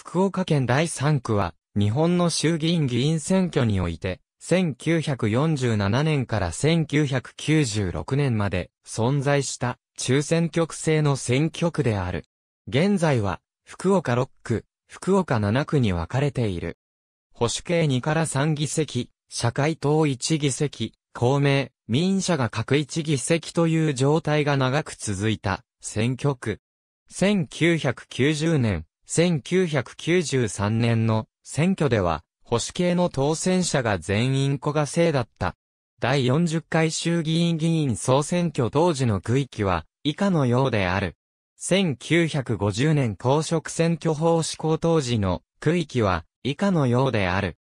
福岡県第3区は、日本の衆議院議員選挙において、1947年から1996年まで存在した中選挙区制の選挙区である。現在は福岡6区、福岡7区に分かれている。保守系2から3議席、社会党1議席、公明、民社が各1議席という状態が長く続いた選挙区。1990年、1993年の選挙では、保守系の当選者が全員小賀制だった。第40回衆議院議員総選挙当時の区域は以下のようである。1950年公職選挙法施行当時の区域は以下のようである。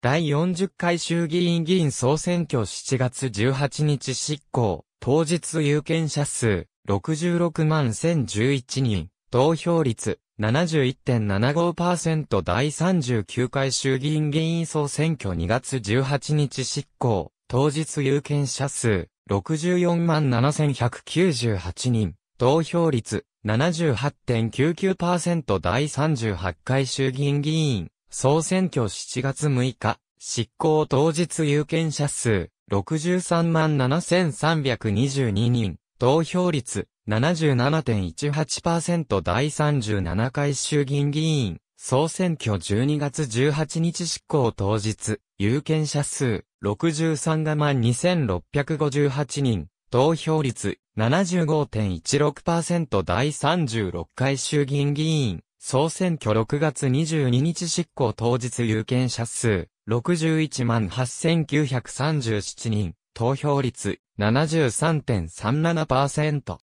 第40回衆議院議員総選挙7月18日執行、当日有権者数66万1011人、投票率71.75%第39回衆議院議員総選挙2月18日執行、当日有権者数64万7198人、投票率78.99%第38回衆議院議員総選挙7月6日、執行当日有権者数63万7322人、投票率77.18%第37回衆議院議員、総選挙12月18日執行当日、有権者数63が万2658人、投票率75.16%第36回衆議院議員、総選挙6月22日執行当日有権者数61万8937人、投票率73.37%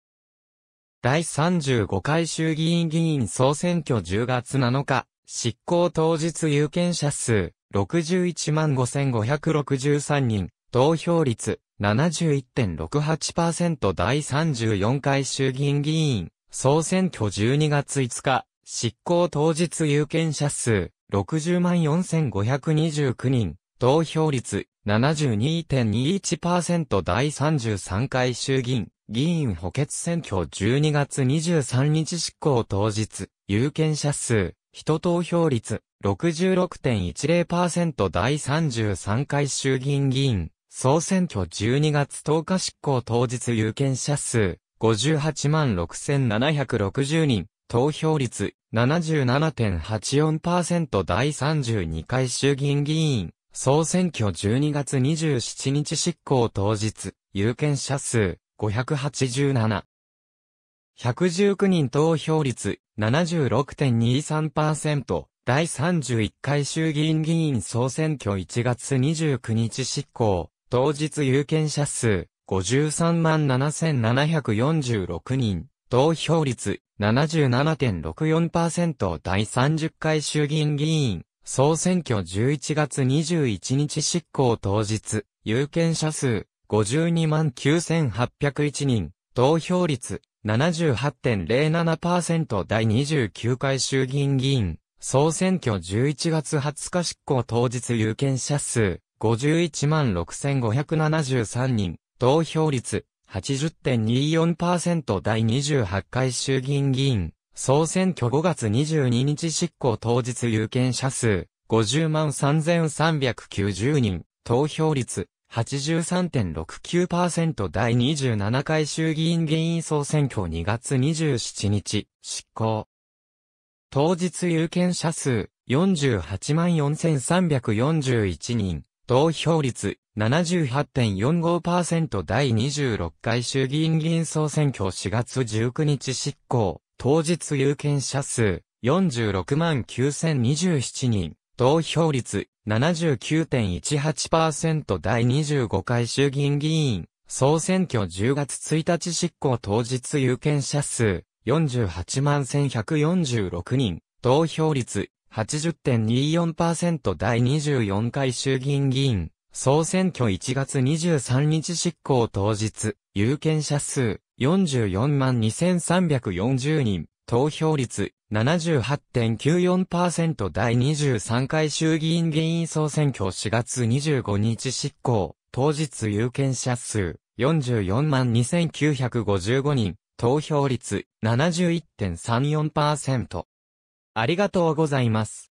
第35回衆議院議員総選挙10月7日、執行当日有権者数615,563人、投票率71.68%第34回衆議院議員総選挙12月5日、執行当日有権者数604,529人、投票率72.21%第33回衆議院議員補欠選挙12月23日執行当日、有権者数、人投票率66.10%第33回衆議院議員、総選挙12月10日執行当日有権者数、58万6760人、投票率77.84%第32回衆議院議員、総選挙12月27日執行当日、有権者数、587。119人投票率76.23%。第31回衆議院議員総選挙1月29日執行、当日有権者数53万7746人、投票率77.64%第30回衆議院議員総選挙11月21日執行当日、有権者数52万9801人、投票率78.07%第29回衆議院議員、総選挙11月20日執行当日有権者数、51万6573人、投票率80.24%第28回衆議院議員、総選挙5月22日執行当日有権者数、50万3390人、投票率83.69%第27回衆議院議員総選挙2月27日、執行。当日有権者数484341人、投票率78.45%第26回衆議院議員総選挙4月19日執行、当日有権者数46万9027人、投票率79.18%第25回衆議院議員、総選挙10月1日執行当日有権者数48万1146人、投票率80.24%第24回衆議院議員、総選挙1月23日執行当日、有権者数44万2340人、投票率78.94%第23回衆議院議員総選挙4月25日執行、当日有権者数44万2955人、投票率71.34%。ありがとうございます。